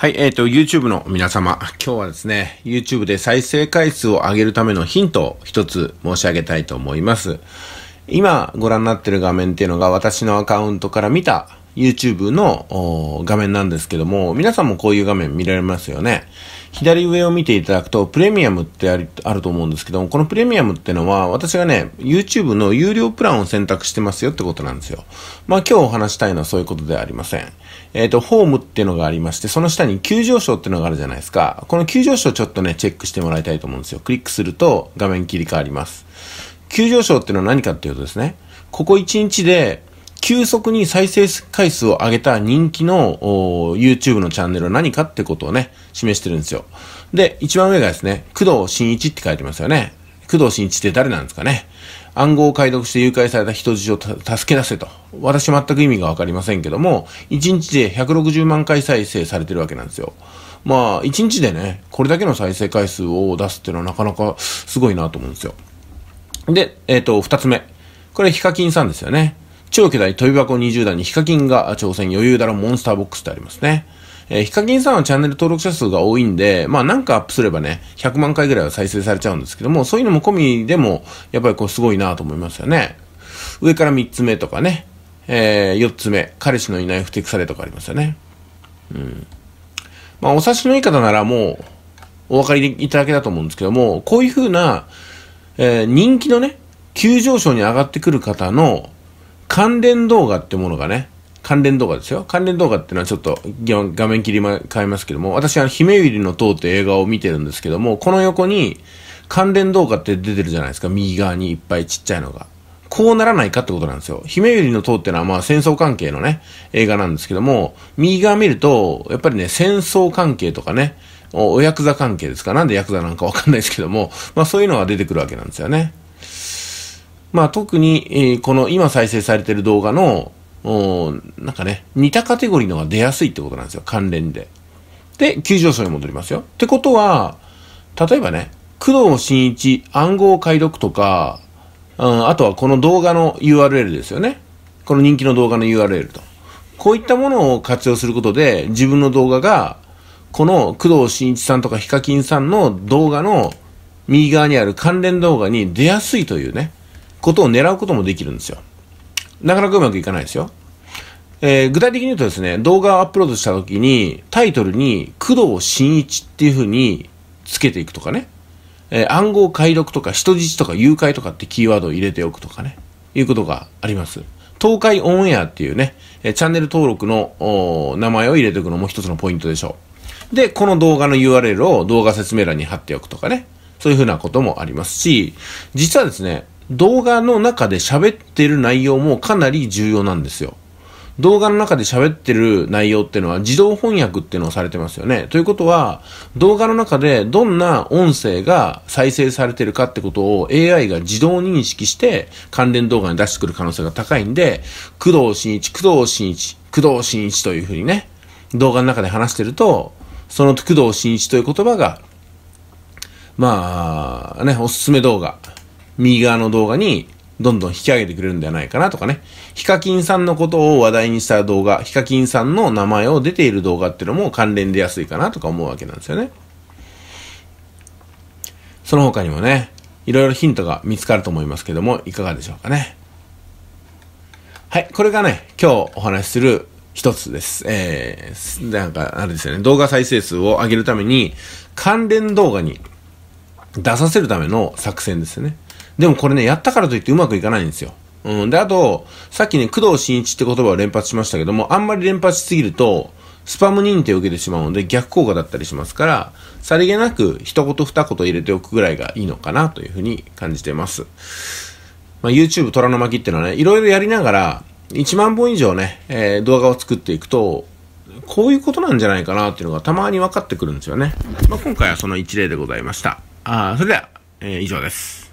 はい、えっ、ー、と、YouTube の皆様、今日はですね、YouTube で再生回数を上げるためのヒントを一つ申し上げたいと思います。今ご覧になってる画面っていうのが私のアカウントから見た YouTube の画面なんですけども、皆さんもこういう画面見られますよね。左上を見ていただくと、プレミアムってああると思うんですけども、このプレミアムってのは、私がね、YouTube の有料プランを選択してますよってことなんですよ。まあ今日お話したいのはそういうことではありません。えっ、ー、と、ホームっていうのがありまして、その下に急上昇っていうのがあるじゃないですか。この急上昇ちょっとね、チェックしてもらいたいと思うんですよ。クリックすると画面切り替わります。急上昇っていうのは何かっていうとですね、ここ1日で急速に再生回数を上げた人気の YouTube のチャンネルは何かってことをね、示してるんですよ。で、一番上がですね、工藤新一って書いてますよね。工藤新一って誰なんですかね。暗号を解読して誘拐された人質を助け出せと。私全く意味がわかりませんけども、1日で160万回再生されてるわけなんですよ。まあ、1日でね、これだけの再生回数を出すっていうのはなかなかすごいなと思うんですよ。で、えっ、ー、と、2つ目。これ、ヒカキンさんですよね。超巨大飛び箱20段にヒカキンが挑戦余裕だろモンスターボックスってありますね。えー、ヒカキンさんはチャンネル登録者数が多いんで、まあなんかアップすればね、100万回ぐらいは再生されちゃうんですけども、そういうのも込みでも、やっぱりこうすごいなと思いますよね。上から3つ目とかね、えー、4つ目、彼氏のいないふてくされとかありますよね。うん。まあお察しのいい方ならもう、お分かりいただけたと思うんですけども、こういうふうな、えー、人気のね、急上昇に上がってくる方の関連動画ってものがね、関連動画ですよ。関連動画っていうのはちょっと画面切り替えますけども、私は姫ゆりの塔って映画を見てるんですけども、この横に関連動画って出てるじゃないですか。右側にいっぱいちっちゃいのが。こうならないかってことなんですよ。姫ゆりの塔ってのはまあ戦争関係のね、映画なんですけども、右側見ると、やっぱりね、戦争関係とかね、おヤクザ関係ですかなんでヤクザなんかわかんないですけども、まあそういうのが出てくるわけなんですよね。まあ、特に、えー、この今再生されてる動画の、なんかね、似たカテゴリーのが出やすいってことなんですよ、関連で。で、急上昇に戻りますよ。ってことは、例えばね、工藤新一暗号解読とか、うん、あとはこの動画の URL ですよね。この人気の動画の URL と。こういったものを活用することで、自分の動画が、この工藤新一さんとかヒカキンさんの動画の右側にある関連動画に出やすいというね。ことを狙うこともできるんですよ。なかなかうまくいかないですよ。えー、具体的に言うとですね、動画をアップロードした時に、タイトルに工藤新一っていう風につけていくとかね、えー、暗号解読とか人質とか誘拐とかってキーワードを入れておくとかね、いうことがあります。東海オンエアっていうね、えー、チャンネル登録の名前を入れておくのも一つのポイントでしょう。で、この動画の URL を動画説明欄に貼っておくとかね、そういうふうなこともありますし、実はですね、動画の中で喋ってる内容もかなり重要なんですよ。動画の中で喋ってる内容っていうのは自動翻訳っていうのをされてますよね。ということは、動画の中でどんな音声が再生されてるかってことを AI が自動認識して関連動画に出してくる可能性が高いんで、工藤新一、工藤新一、工藤新一というふうにね、動画の中で話してると、その工藤新一という言葉が、まあね、おすすめ動画、右側の動画にどんどん引き上げてくれるんじゃないかなとかね。ヒカキンさんのことを話題にした動画、ヒカキンさんの名前を出ている動画っていうのも関連でやすいかなとか思うわけなんですよね。その他にもね、いろいろヒントが見つかると思いますけども、いかがでしょうかね。はい、これがね、今日お話しする一つです。えー、なんか、あれですよね、動画再生数を上げるために、関連動画に出させるための作戦ですよね。でもこれね、やったからといってうまくいかないんですよ。うん。で、あと、さっきね、工藤新一って言葉を連発しましたけども、あんまり連発しすぎると、スパム認定を受けてしまうので逆効果だったりしますから、さりげなく一言二言入れておくぐらいがいいのかなというふうに感じてます。まあ、YouTube 虎の巻っていうのはね、いろいろやりながら、1万本以上ね、えー、動画を作っていくと、こういうことなんじゃないかなっていうのがたまに分かってくるんですよね。まあ、今回はその一例でございました。あそれでは、えー、以上です。